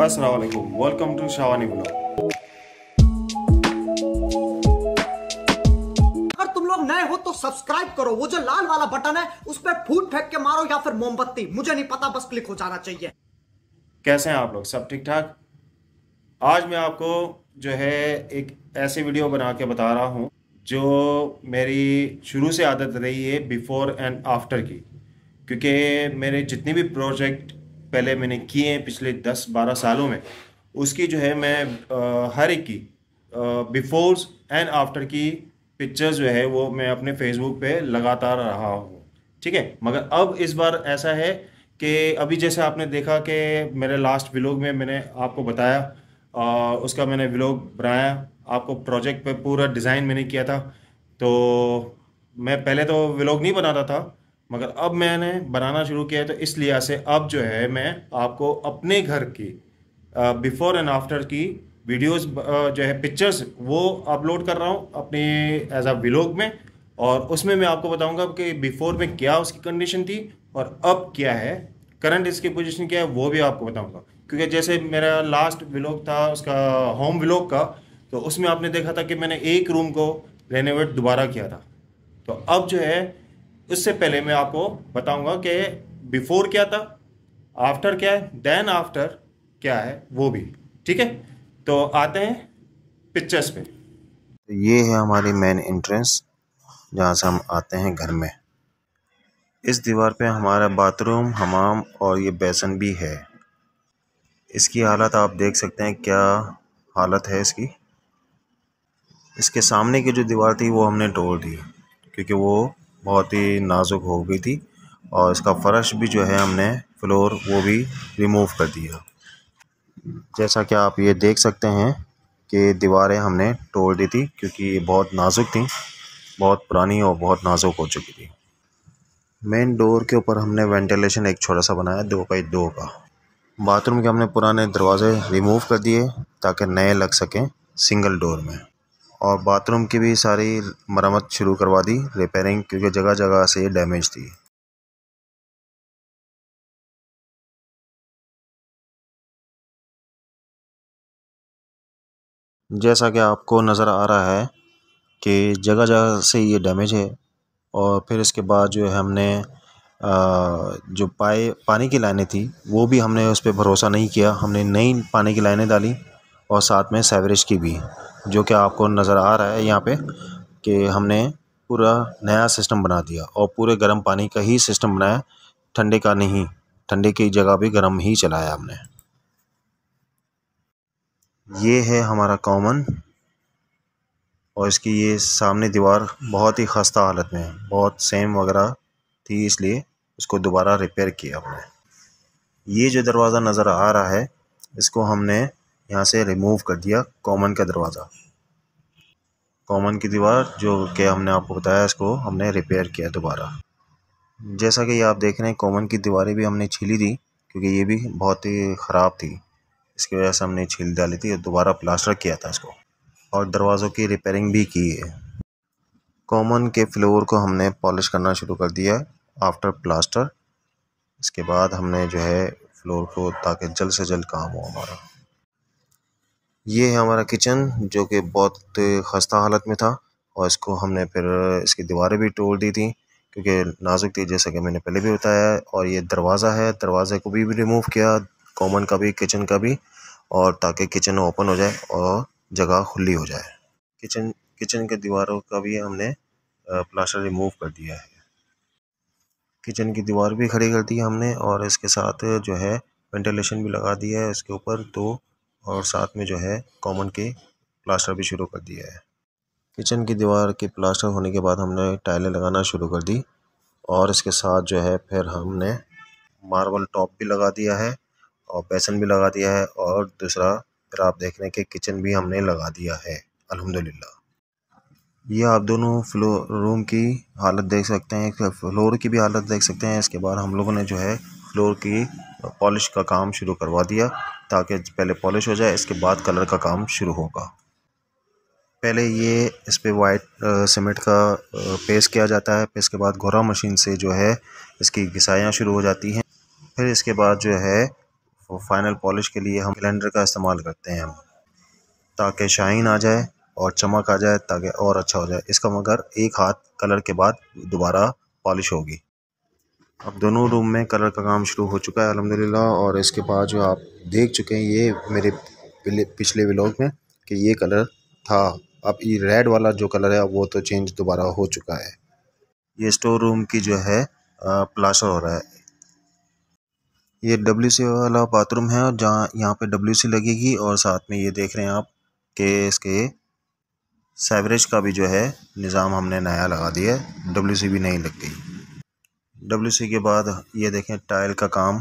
Aslam welcome to Shawani blog subscribe करो वो जो लाल वाला बटन है उस पर फूट फेंक के मारो या फिर मोमबत्ती मुझे नहीं पता बस क्लिक हो जाना चाहिए कैसे हैं आप लोग सब ठीक ठाक आज मैं आपको जो है एक ऐसी वीडियो बना के बता रहा हूं जो मेरी शुरू से आदत रही है बिफ़ोर एंड आफ्टर की क्योंकि मेरे जितने भी प्रोजेक्ट पहले मैंने किए हैं पिछले दस बारह सालों में उसकी जो है मैं आ, हर एक की बिफोर्स एंड आफ्टर की पिक्चर्स जो है वो मैं अपने फेसबुक पे लगातार रहा हूँ ठीक है मगर अब इस बार ऐसा है कि अभी जैसे आपने देखा कि मेरे लास्ट व्लॉग में मैंने आपको बताया आ, उसका मैंने व्लॉग बनाया आपको प्रोजेक्ट पे पूरा डिज़ाइन मैंने किया था तो मैं पहले तो व्लॉग नहीं बनाता था मगर अब मैंने बनाना शुरू किया है तो इस लिहाज से अब जो है मैं आपको अपने घर की बिफ़ोर एंड आफ्टर की वीडियोस जो है पिक्चर्स वो अपलोड कर रहा हूँ अपने एज आ ब्लॉग में और उसमें मैं आपको बताऊँगा कि बिफ़ोर में क्या उसकी कंडीशन थी और अब क्या है करंट इसकी पोजीशन क्या है वो भी आपको बताऊँगा क्योंकि जैसे मेरा लास्ट ब्लॉग था उसका होम ब्लॉग का तो उसमें आपने देखा था कि मैंने एक रूम को रेनोवेट दोबारा किया था तो अब जो है उससे पहले मैं आपको बताऊंगा कि बिफोर क्या था आफ्टर क्या है देन आफ्टर क्या है वो भी ठीक है तो आते हैं पिक्चर्स पे तो ये है हमारी मेन एंट्रेंस जहाँ से हम आते हैं घर में इस दीवार पे हमारा बाथरूम हमाम और ये बेसन भी है इसकी हालत आप देख सकते हैं क्या हालत है इसकी इसके सामने की जो दीवार थी वो हमने तोड़ दी क्योंकि वो बहुत ही नाजुक हो गई थी और इसका फ़र्श भी जो है हमने फ्लोर वो भी रिमूव कर दिया जैसा कि आप ये देख सकते हैं कि दीवारें हमने तोड़ दी थी क्योंकि ये बहुत नाजुक थी बहुत पुरानी और बहुत नाजुक हो चुकी थी मेन डोर के ऊपर हमने वेंटिलेशन एक छोटा सा बनाया दो बाई दो का बाथरूम के हमने पुराने दरवाज़े रिमूव कर दिए ताकि नए लग सकें सिंगल डोर में और बाथरूम की भी सारी मरम्मत शुरू करवा दी रिपेयरिंग क्योंकि जगह जगह से डैमेज थी जैसा कि आपको नज़र आ रहा है कि जगह जगह से ये डैमेज है और फिर इसके बाद जो है हमने जो पाए पानी की लाइनें थी वो भी हमने उस पर भरोसा नहीं किया हमने नई पानी की लाइनें डाली और साथ में सेवरेज की भी जो कि आपको नज़र आ रहा है यहाँ पे कि हमने पूरा नया सिस्टम बना दिया और पूरे गर्म पानी का ही सिस्टम बनाया ठंडे का नहीं ठंडे की जगह भी गर्म ही चलाया हमने ये है हमारा कॉमन और इसकी ये सामने दीवार बहुत ही खस्ता हालत में है बहुत सेम वगैरह थी इसलिए उसको दोबारा रिपेयर किया हमने ये जो दरवाज़ा नज़र आ रहा है इसको हमने यहाँ से रिमूव कर दिया कॉमन का दरवाज़ा कॉमन की दीवार जो कि हमने आपको बताया इसको हमने रिपेयर किया दोबारा जैसा कि आप देख रहे हैं कॉमन की दीवारें भी हमने छीली थी क्योंकि ये भी बहुत ही ख़राब थी इसकी वजह से हमने छील डाली थी और दोबारा प्लास्टर किया था इसको और दरवाज़ों की रिपेयरिंग भी की है कॉमन के फ्लोर को हमने पॉलिश करना शुरू कर दिया आफ्टर प्लास्टर इसके बाद हमने जो है फ्लोर को ताकि जल्द से जल्द काम हो हमारा ये है हमारा किचन जो कि बहुत ख़स्ता हालत में था और इसको हमने फिर इसकी दीवारें भी तोड़ दी थी क्योंकि नाजुक थी जैसा कि मैंने पहले भी बताया और ये दरवाज़ा है दरवाज़े को भी, भी रिमूव किया कॉमन का भी किचन का भी और ताकि किचन ओपन हो जाए और जगह खुली हो जाए किचन किचन के दीवारों का भी हमने प्लास्टर रिमूव कर दिया है किचन की दीवार भी खड़ी कर दी हमने और इसके साथ जो है वेंटिलेशन भी लगा दिया है इसके ऊपर दो तो और साथ में जो है कॉमन के प्लास्टर भी शुरू कर दिया है किचन की दीवार के प्लास्टर होने के बाद हमने टाइलें लगाना शुरू कर दी और इसके साथ जो है फिर हमने मार्बल टॉप भी लगा दिया है और बेसन भी लगा दिया है और दूसरा फिर आप देख रहे हैं कि किचन भी हमने लगा दिया है अल्हम्दुलिल्लाह ये आप दोनों फ्लोर रूम की हालत देख सकते हैं फ्लोर की भी हालत देख सकते हैं इसके बाद हम लोगों ने जो है फ्लोर की पॉलिश का काम शुरू करवा दिया ताकि पहले पॉलिश हो जाए इसके बाद कलर का काम शुरू होगा पहले ये इस पर वाइट सीमेंट का पेस्ट किया जाता है फिर इसके बाद घोरा मशीन से जो है इसकी घिसाइयाँ शुरू हो जाती हैं फिर इसके बाद जो है वो फाइनल पॉलिश के लिए हम ब्लेंडर का इस्तेमाल करते हैं हम ताकि शाइन आ जाए और चमक आ जाए ताकि और अच्छा हो जाए इसका मगर एक हाथ कलर के बाद दोबारा पॉलिश होगी अब दोनों रूम में कलर का काम शुरू हो चुका है अलहमदिल्ला और इसके बाद जो आप देख चुके हैं ये मेरे पिछले व्लॉग में कि ये कलर था अब ये रेड वाला जो कलर है वो तो चेंज दोबारा हो चुका है ये स्टोर रूम की जो है प्लास्टर हो रहा है ये डब्ल्यू सी वाला बाथरूम है और जहाँ यहाँ पे डब्ल्यू सी लगेगी और साथ में ये देख रहे हैं आप कि इसके सेवरेज का भी जो है निज़ाम हमने नया लगा दिया है डब्ल्यू सी भी नहीं लग गई डब्ल्यू के बाद ये देखें टाइल का काम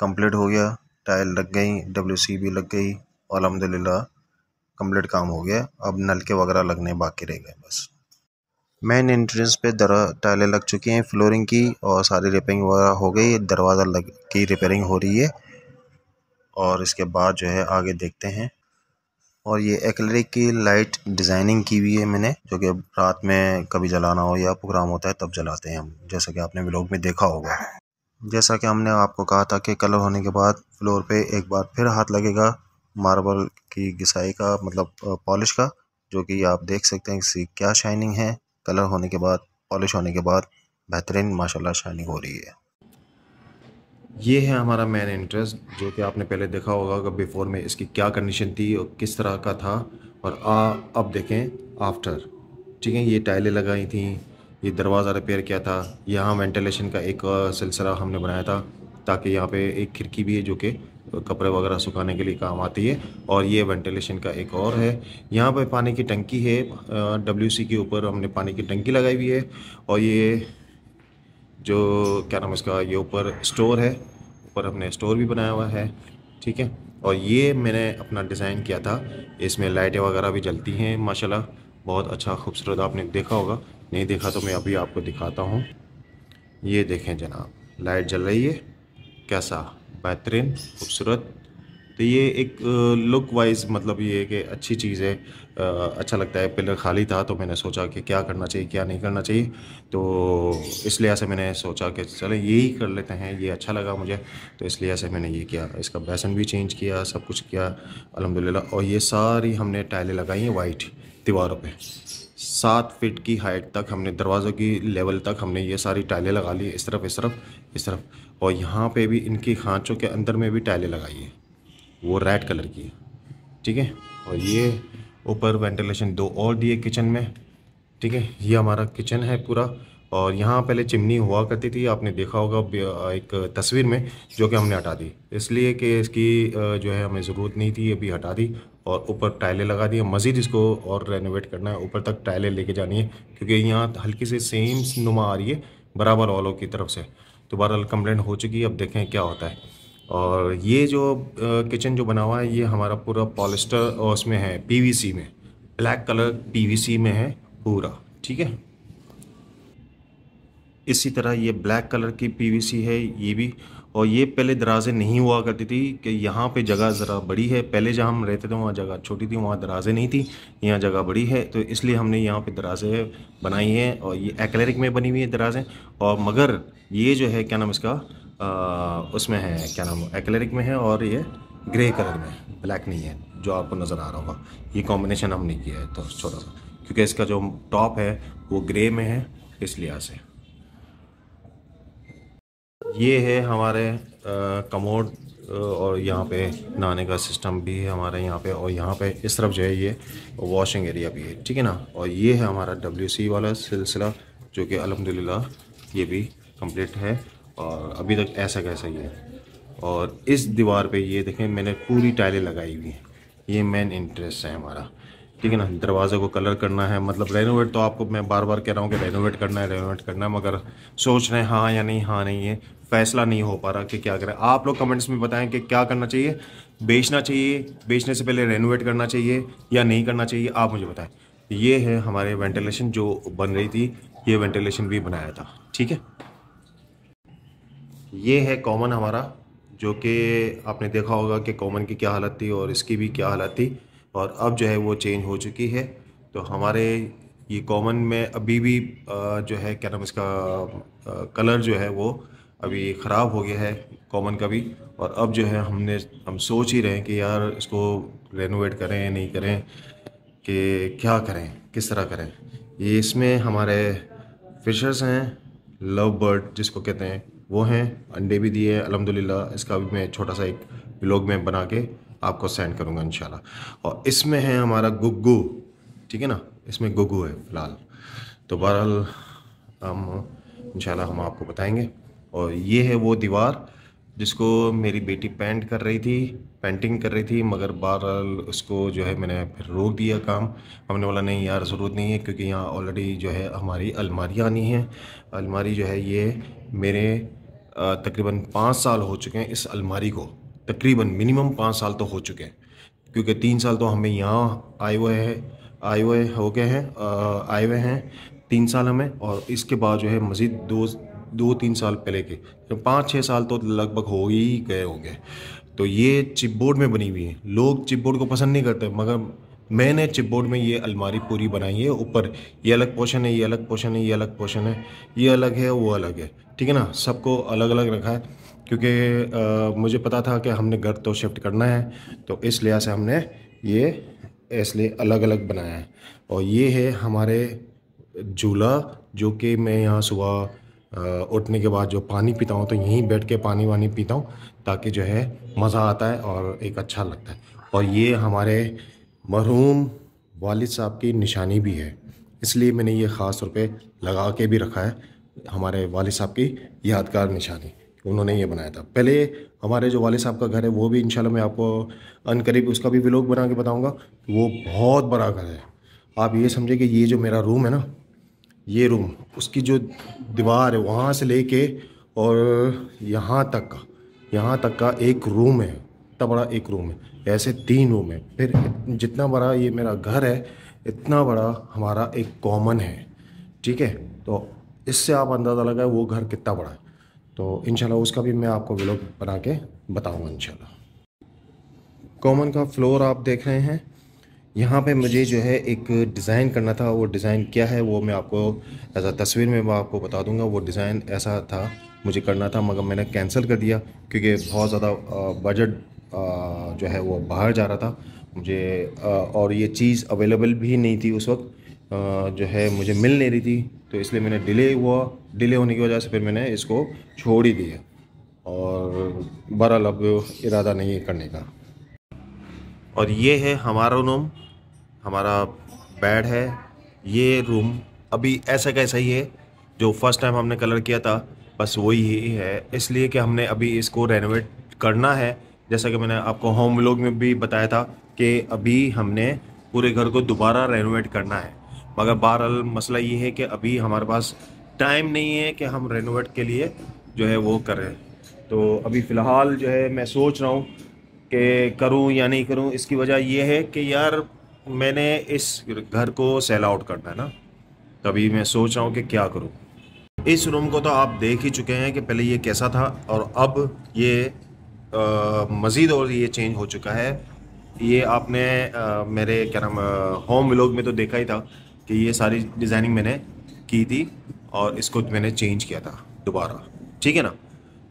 कंप्लीट हो गया टाइल लग गई डब्ल्यू भी लग गई और अलहमदिल्ला कंप्लीट काम हो गया अब नलके वगैरह लगने बाकी रह गए बस मेन एंट्रेंस पे दर टाइलें लग चुकी हैं फ्लोरिंग की और सारी रिपेयरिंग वगैरह हो गई दरवाज़ा लग की रिपेयरिंग हो रही है और इसके बाद जो है आगे देखते हैं और ये एक्लरिक की लाइट डिज़ाइनिंग की हुई है मैंने जो कि अब रात में कभी जलाना हो या प्रोग्राम होता है तब जलाते हैं हम जैसा कि आपने व्लॉग में देखा होगा जैसा कि हमने आपको कहा था कि कलर होने के बाद फ्लोर पे एक बार फिर हाथ लगेगा मार्बल की घिसाई का मतलब पॉलिश का जो कि आप देख सकते हैं इसकी क्या शाइनिंग है कलर होने के बाद पॉलिश होने के बाद बेहतरीन माशाल्लाह शाइनिंग हो रही है ये है हमारा मेन इंटरेस्ट जो कि आपने पहले देखा होगा कि बिफ़ोर में इसकी क्या कंडीशन थी और किस तरह का था और आ अब देखें आफ्टर ठीक है ये टाइलें लगाई थी ये दरवाज़ा रिपेयर किया था यहाँ वेंटिलेशन का एक सिलसिला हमने बनाया था ताकि यहाँ पे एक खिड़की भी है जो कि कपड़े वगैरह सुखाने के लिए काम आती है और ये वेंटिलेशन का एक और है यहाँ पे पानी की टंकी है डब्ल्यूसी के ऊपर हमने पानी की टंकी लगाई हुई है और ये जो क्या नाम इसका ये ऊपर स्टोर है ऊपर हमने स्टोर भी बनाया हुआ है ठीक है और ये मैंने अपना डिज़ाइन किया था इसमें लाइटें वगैरह भी जलती हैं माशाल्लाह बहुत अच्छा खूबसूरत आपने देखा होगा नहीं देखा तो मैं अभी आपको दिखाता हूँ ये देखें जनाब लाइट जल रही है कैसा बेहतरीन खूबसूरत तो ये एक लुक वाइज मतलब ये कि अच्छी चीज़ है अच्छा लगता है पिलर खाली था तो मैंने सोचा कि क्या करना चाहिए क्या नहीं करना चाहिए तो इस लिहाज से मैंने सोचा कि चले यही कर लेते हैं ये अच्छा लगा मुझे तो इस लिहाज से मैंने ये किया इसका बेसन भी चेंज किया सब कुछ किया अलहमदिल्ला और ये सारी हमने टाइलें लगाई हैं वाइट दीवारों पर सात फिट की हाइट तक हमने दरवाज़ों की लेवल तक हमने ये सारी टाइलें लगा ली इस तरफ इस तरफ इस तरफ और यहाँ पे भी इनकी खांचों के अंदर में भी टाइलें लगाई है वो रेड कलर की है ठीक है और ये ऊपर वेंटिलेशन दो और दिए किचन में ठीक है ये हमारा किचन है पूरा और यहाँ पहले चिमनी हुआ करती थी आपने देखा होगा एक तस्वीर में जो कि हमने हटा दी इसलिए कि इसकी जो है हमें ज़रूरत नहीं थी अभी हटा दी और ऊपर टाइलें लगा दी मज़ीद इसको और रेनोवेट करना है ऊपर तक टाइलें लेके जानी है क्योंकि यहाँ हल्की से सेम नुमा आ रही है बराबर वालों की तरफ से दोबारा बहरहाल कंप्लेंट हो चुकी है अब देखें क्या होता है और ये जो किचन जो बना हुआ है ये हमारा पूरा पॉलिस्टर उसमें है पीवीसी में ब्लैक कलर पीवीसी में है पूरा ठीक है इसी तरह ये ब्लैक कलर की पीवीसी है ये भी और ये पहले दराजें नहीं हुआ करती थी कि यहाँ पे जगह ज़रा बड़ी है पहले जहाँ हम रहते थे वहाँ जगह छोटी थी वहाँ दराजें नहीं थी यहाँ जगह बड़ी है तो इसलिए हमने यहाँ पे दराजें बनाई हैं और ये एक्लेरिक में बनी हुई है दराजें और मगर ये जो है क्या नाम इसका उसमें है क्या नाम एक्लेरिक में है और ये ग्रे कलर में है ब्लैक नहीं है जो आपको नज़र आ रहा होगा ये कॉम्बिनेशन हमने किया है तो छोटा सा क्योंकि इसका जो टॉप है वो ग्रे में है इस लिहाज से ये है हमारे कमोड और यहाँ पे नहाने का सिस्टम भी है हमारे यहाँ पे और यहाँ पे इस तरफ जो है ये वॉशिंग एरिया भी है ठीक है ना और ये है हमारा डब्ल्यू वाला सिलसिला जो कि अलहमदिल्ला ये भी कंप्लीट है और अभी तक ऐसा कैसा ही है और इस दीवार पे ये देखें मैंने पूरी टाइलें लगाई हुई हैं ये मेन इंटरेस्ट है हमारा ठीक है ना दरवाज़े को कलर करना है मतलब रेनोवेट तो आपको मैं बार बार कह रहा हूँ कि रेनोवेट करना है रेनोवेट करना है मगर सोच रहे हैं हाँ या नहीं हाँ नहीं है फैसला नहीं हो पा रहा कि क्या करें आप लोग कमेंट्स में बताएं कि क्या करना चाहिए बेचना चाहिए बेचने से पहले रेनोवेट करना चाहिए या नहीं करना चाहिए आप मुझे बताएं ये है हमारे वेंटिलेशन जो बन रही थी ये वेंटिलेशन भी बनाया था ठीक है ये है कॉमन हमारा जो कि आपने देखा होगा कि कॉमन की क्या हालत थी और इसकी भी क्या हालत थी और अब जो है वो चेंज हो चुकी है तो हमारे ये कॉमन में अभी भी जो है क्या नाम इसका कलर जो है वो अभी ख़राब हो गया है कॉमन का भी और अब जो है हमने हम सोच ही रहे हैं कि यार इसको रेनोवेट करें नहीं करें कि क्या करें किस तरह करें ये इसमें हमारे फिशर्स हैं लव बर्ड जिसको कहते हैं वो हैं अंडे भी दिए हैं अलहमदिल्ला इसका भी मैं छोटा सा एक ब्लॉग में बना के आपको सेंड करूँगा इन और इसमें है हमारा गुग्गू ठीक है ना इसमें गुग्गू है फ़िलहाल तो बहरहाल हम इन हम आपको बताएंगे और ये है वो दीवार जिसको मेरी बेटी पेंट कर रही थी पेंटिंग कर रही थी मगर बहरहाल उसको जो है मैंने फिर रोक दिया काम हमने बोला नहीं यार ज़रूरत नहीं है क्योंकि यहाँ ऑलरेडी जो है हमारी अलमारी आनी है अलमारी जो है ये मेरे तकरीबन पाँच साल हो चुके हैं इस अलमारी को तकरीबन मिनिमम पाँच साल तो हो चुके हैं क्योंकि तीन साल तो हमें यहाँ आए हुए हैं आए हुए हो गए हैं आए हुए हैं तीन साल हमें और इसके बाद जो है मज़ीद दो दो तीन साल पहले के तो पाँच छः साल तो लगभग हो ही गए होंगे तो ये चिपबोर्ड में बनी हुई है लोग चिपबोर्ड को पसंद नहीं करते मगर मैंने चिपबोर्ड में ये अलमारी पूरी बनाई है ऊपर ये अलग पोर्शन है ये अलग पोर्शन है ये अलग पोर्शन है ये अलग है वो अलग है ठीक है ना सबको अलग अलग रखा है क्योंकि मुझे पता था कि हमने घर तो शिफ्ट करना है तो इस लिहाज से हमने ये इसलिए अलग अलग बनाया है और ये है हमारे झूला जो कि मैं यहाँ सुबह उठने के बाद जो पानी पीता हूँ तो यहीं बैठ के पानी वानी पीता हूँ ताकि जो है मज़ा आता है और एक अच्छा लगता है और ये हमारे मरहूम वालिद साहब की निशानी भी है इसलिए मैंने ये ख़ास तौर पर लगा के भी रखा है हमारे वालिद साहब की यादगार निशानी उन्होंने ये बनाया था पहले हमारे जो वालिद साहब का घर है वो भी इंशाल्लाह मैं आपको अनकरीब उसका भी विलोक बना के बताऊँगा वो बहुत बड़ा घर है आप ये समझे कि ये जो मेरा रूम है ना ये रूम उसकी जो दीवार है वहाँ से ले और यहाँ तक का यहाँ तक का एक रूम है इतना बड़ा एक रूम है ऐसे तीन रूम है फिर जितना बड़ा ये मेरा घर है इतना बड़ा हमारा एक कॉमन है ठीक है तो इससे आप अंदाज़ा लगाए वो घर कितना बड़ा है तो इन उसका भी मैं आपको ब्लॉग बना के बताऊँगा इन कॉमन का फ्लोर आप देख रहे हैं यहाँ पे मुझे जो है एक डिज़ाइन करना था वो डिज़ाइन क्या है वो मैं आपको ऐसा तस्वीर में मैं आपको बता दूंगा वो डिज़ाइन ऐसा था मुझे करना था मगर मैंने कैंसिल कर दिया क्योंकि बहुत ज़्यादा बजट जो है वो बाहर जा रहा था मुझे और ये चीज़ अवेलेबल भी नहीं थी उस वक्त जो है मुझे मिल नहीं रही थी तो इसलिए मैंने डिले हुआ डिले होने की वजह से फिर मैंने इसको छोड़ ही दिया और बड़ा लब इरादा नहीं है करने का और ये है हमारा रूम हमारा बेड है ये रूम अभी ऐसा कैसा ही है जो फर्स्ट टाइम हमने कलर किया था बस वही ही है इसलिए कि हमने अभी इसको रेनोवेट करना है जैसा कि मैंने आपको होम व्लॉग में भी बताया था कि अभी हमने पूरे घर को दोबारा रेनोवेट करना है मगर बहरहाल मसला ये है कि अभी हमारे पास टाइम नहीं है कि हम रेनोवेट के लिए जो है वो करें तो अभी फ़िलहाल जो है मैं सोच रहा हूँ कि करूँ या नहीं करूँ इसकी वजह यह है कि यार मैंने इस घर को सेल आउट करना है ना तभी मैं सोच रहा हूँ कि क्या करूँ इस रूम को तो आप देख ही चुके हैं कि पहले ये कैसा था और अब ये मज़ीद और ये चेंज हो चुका है ये आपने आ, मेरे क्या नाम होम व्लॉग में तो देखा ही था कि ये सारी डिज़ाइनिंग मैंने की थी और इसको मैंने चेंज किया था दोबारा ठीक है ना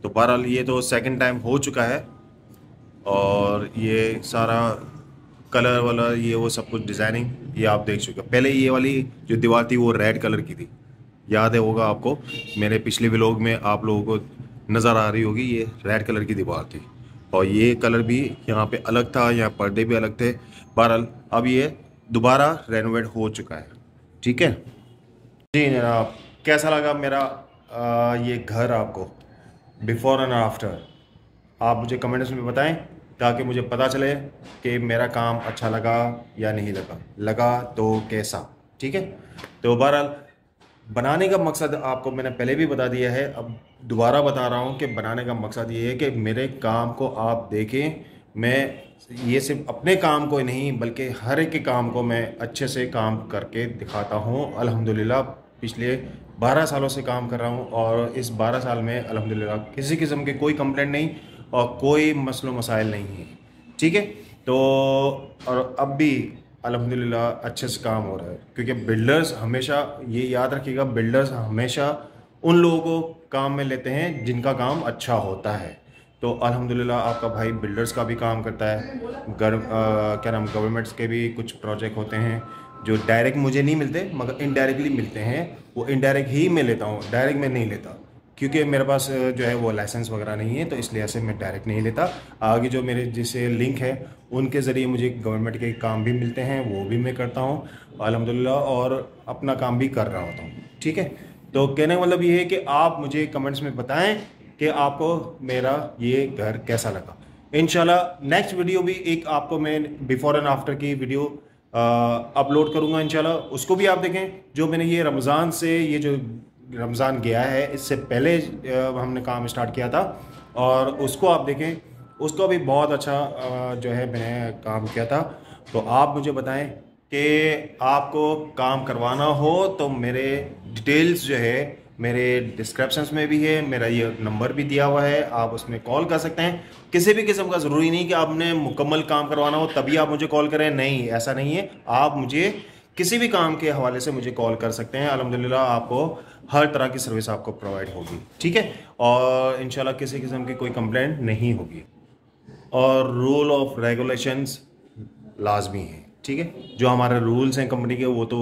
तो बहरहाल ये तो सेकंड टाइम हो चुका है और ये सारा कलर वाला ये वो सब कुछ डिज़ाइनिंग ये आप देख चुके पहले ये वाली जो दीवार थी वो रेड कलर की थी याद है होगा आपको मेरे पिछले व्लॉग में आप लोगों को नज़र आ रही होगी ये रेड कलर की दीवार थी और ये कलर भी यहाँ पे अलग था यहाँ पर्दे भी अलग थे बहरहाल अब ये दोबारा रेनोवेट हो चुका है ठीक है जी जनाब कैसा लगा मेरा आ, ये घर आपको बिफोर एंड आफ्टर आप मुझे कमेंट्स में बताएं ताकि मुझे पता चले कि मेरा काम अच्छा लगा या नहीं लगा लगा तो कैसा ठीक है तो बहरहाल बनाने का मकसद आपको मैंने पहले भी बता दिया है अब दोबारा बता रहा हूँ कि बनाने का मकसद ये है कि मेरे काम को आप देखें मैं ये सिर्फ अपने काम को नहीं बल्कि हर एक के काम को मैं अच्छे से काम करके दिखाता हूँ अल्हम्दुलिल्लाह पिछले 12 सालों से काम कर रहा हूँ और इस 12 साल में अल्हम्दुलिल्लाह किसी किस्म के कोई कंप्लेंट नहीं और कोई मसलों मसाइल नहीं है ठीक है तो और अब भी अलहमदिल्ला अच्छे से काम हो रहा है क्योंकि बिल्डर्स हमेशा ये याद रखिएगा बिल्डर्स हमेशा उन लोगों को काम में लेते हैं जिनका काम अच्छा होता है तो अल्हम्दुलिल्लाह आपका भाई बिल्डर्स का भी काम करता है गर, आ, क्या नाम गवर्नमेंट्स के भी कुछ प्रोजेक्ट होते हैं जो डायरेक्ट मुझे नहीं मिलते मगर इनडायरेक्टली मिलते हैं वो इनडायरेक्ट ही मैं लेता हूँ डायरेक्ट मैं नहीं लेता क्योंकि मेरे पास जो है वो लाइसेंस वगैरह नहीं है तो इसलिए ऐसे मैं डायरेक्ट नहीं लेता आगे जो मेरे जिसे लिंक है उनके ज़रिए मुझे गवर्नमेंट के काम भी मिलते हैं वो भी मैं करता हूँ अलहमदिल्ला और अपना काम भी कर रहा होता हूँ ठीक है तो कहने का मतलब ये है कि आप मुझे कमेंट्स में बताएं कि आपको मेरा ये घर कैसा लगा इन नेक्स्ट वीडियो भी एक आपको मैं बिफ़ोर एंड आफ्टर की वीडियो अपलोड करूँगा इन उसको भी आप देखें जो मैंने ये रमज़ान से ये जो रमज़ान गया है इससे पहले हमने काम स्टार्ट किया था और उसको आप देखें उसको भी बहुत अच्छा जो है मैंने काम किया था तो आप मुझे बताएं कि आपको काम करवाना हो तो मेरे डिटेल्स जो है मेरे डिस्क्रिप्शन में भी है मेरा ये नंबर भी दिया हुआ है आप उसमें कॉल कर सकते हैं किसी भी किस्म का ज़रूरी नहीं कि आपने मुकम्मल काम करवाना हो तभी आप मुझे कॉल करें नहीं ऐसा नहीं है आप मुझे किसी भी काम के हवाले से मुझे कॉल कर सकते हैं अलहमदिल्ला आपको हर तरह की सर्विस आपको प्रोवाइड होगी ठीक है और इन किसी किस्म की कोई कंप्लेंट नहीं होगी और रूल ऑफ रेगुलेशंस लाजमी हैं ठीक है जो हमारे रूल्स हैं कंपनी के वो तो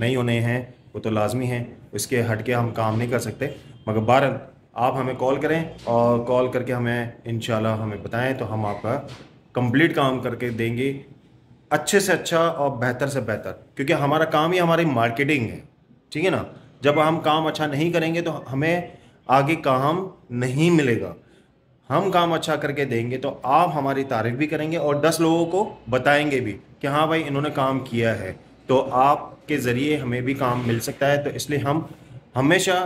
नहीं होने हैं वो तो लाजमी हैं उसके हट के हम काम नहीं कर सकते मगर बार आप हमें कॉल करें और कॉल करके हमें इन हमें बताएं तो हम आपका कंप्लीट काम करके देंगे अच्छे से अच्छा और बेहतर से बेहतर क्योंकि हमारा काम ही हमारी मार्केटिंग है ठीक है ना जब हम काम अच्छा नहीं करेंगे तो हमें आगे काम नहीं मिलेगा हम काम अच्छा करके देंगे तो आप हमारी तारीफ भी करेंगे और दस लोगों को बताएंगे भी कि हाँ भाई इन्होंने काम किया है तो आपके ज़रिए हमें भी काम मिल सकता है तो इसलिए हम हमेशा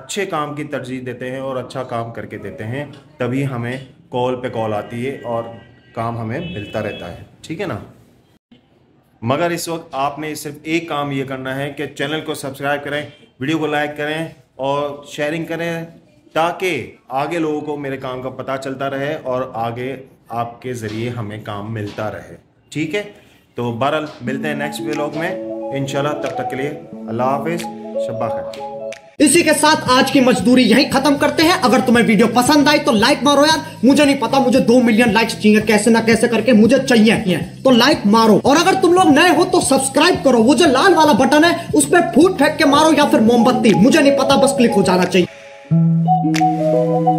अच्छे काम की तरजीह देते हैं और अच्छा काम करके देते हैं तभी हमें कॉल पे कॉल आती है और काम हमें मिलता रहता है ठीक है ना मगर इस वक्त आपने सिर्फ एक काम ये करना है कि चैनल को सब्सक्राइब करें वीडियो को लाइक करें और शेयरिंग करें ताकि आगे लोगों को मेरे काम का पता चलता रहे और आगे आपके ज़रिए हमें काम मिलता रहे ठीक है तो बहरल मिलते हैं नेक्स्ट व्लॉग में इन तब तक के लिए अल्लाह हाफिज़ शब्बा खैर इसी के साथ आज की मजदूरी यही खत्म करते हैं अगर तुम्हें वीडियो पसंद आई तो लाइक मारो यार मुझे नहीं पता मुझे दो मिलियन लाइक्स चाहिए कैसे ना कैसे करके मुझे चाहिए ही है तो लाइक मारो और अगर तुम लोग नए हो तो सब्सक्राइब करो वो जो लाल वाला बटन है उस पर फूट फेंक के मारो या फिर मोमबत्ती मुझे नहीं पता बस क्लिक हो जाना चाहिए